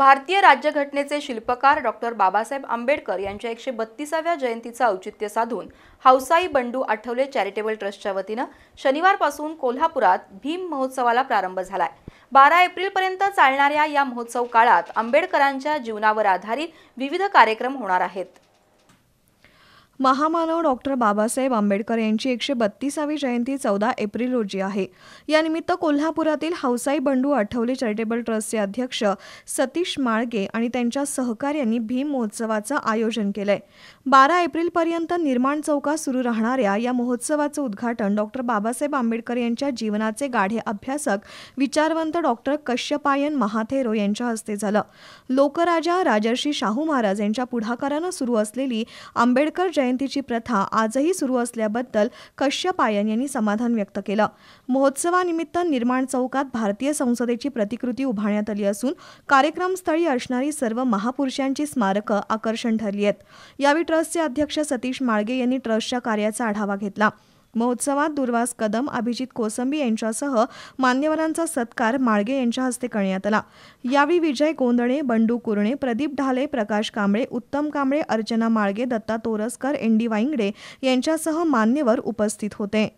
भारतीय राज्यघटनेचे शिल्पकार डॉक्टर बाबासाहेब आंबेडकर यांच्या एकशे बत्तीसाव्या जयंतीचं औचित्य साधून हौसाई बंडू आठवले चॅरिटेबल ट्रस्टच्या वतीनं शनिवारपासून कोल्हापुरात भीम महोत्सवाला प्रारंभ झालाय बारा एप्रिलपर्यंत चालणाऱ्या या महोत्सव काळात आंबेडकरांच्या जीवनावर आधारित विविध कार्यक्रम होणार आहेत महामानव डॉक्टर बाबासाहेब आंबेडकर यांची एकशे बत्तीसावी जयंती चौदा एप्रिल रोजी आहे यानिमित्त कोल्हापुरातील हौसाई बंडू आठवले चॅरिटेबल ट्रस्टचे अध्यक्ष सतीश माळगे आणि त्यांच्या सहकार्यांनी भीम महोत्सवाचं आयोजन केलंय बारा पर्यंत निर्माण चौकात सुरू राहणाऱ्या या महोत्सवाचं उद्घाटन डॉक्टर बाबासाहेब आंबेडकर यांच्या जीवनाचे गाढे अभ्यासक विचारवंत डॉक्टर कश्यपायन महाथेरो यांच्या हस्ते झालं लोकराजा राजर्षी शाहू महाराज यांच्या पुढाकारानं सुरू असलेली आंबेडकर जयंती जयंतीची प्रथा आजही सुरू असल्याबद्दल कश्यपायन यांनी समाधान व्यक्त केलं महोत्सवानिमित्त निर्माण चौकात भारतीय संसदेची प्रतिकृती उभारण्यात आली असून कार्यक्रमस्थळी असणारी सर्व महापुरुषांची स्मारकं आकर्षण ठरली आहेत यावेळी ट्रस्टचे अध्यक्ष सतीश माळगे यांनी ट्रस्टच्या कार्याचा आढावा घेतला महोत्सवात दुर्वास कदम अभिजित कोसंबी यांच्यासह मान्यवरांचा सत्कार माळगे यांच्या हस्ते करण्यात आला यावेळी विजय गोंधळे बंडू कुरणे प्रदीप ढाले प्रकाश कांबळे उत्तम कांबळे अर्चना माळगे दत्ता तोरसकर एन डी वाईंगडे यांच्यासह मान्यवर उपस्थित होते